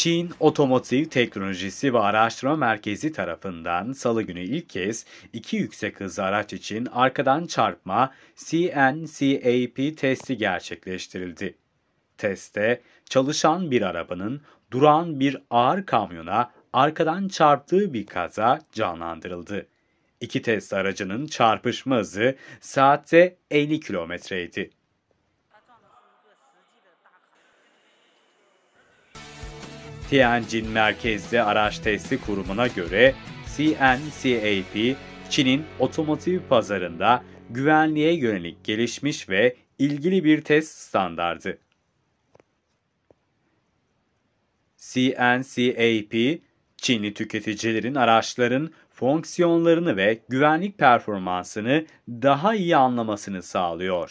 Çin Otomotiv Teknolojisi ve Araştırma Merkezi tarafından salı günü ilk kez iki yüksek hızlı araç için arkadan çarpma CNCAP testi gerçekleştirildi. Teste çalışan bir arabanın duran bir ağır kamyona arkadan çarptığı bir kaza canlandırıldı. İki test aracının çarpışma hızı saatte 50 kilometreydi. Tianjin merkezli araç testi kurumuna göre CNCAP, Çin'in otomotiv pazarında güvenliğe yönelik gelişmiş ve ilgili bir test standardı. CNCAP, Çinli tüketicilerin araçların fonksiyonlarını ve güvenlik performansını daha iyi anlamasını sağlıyor.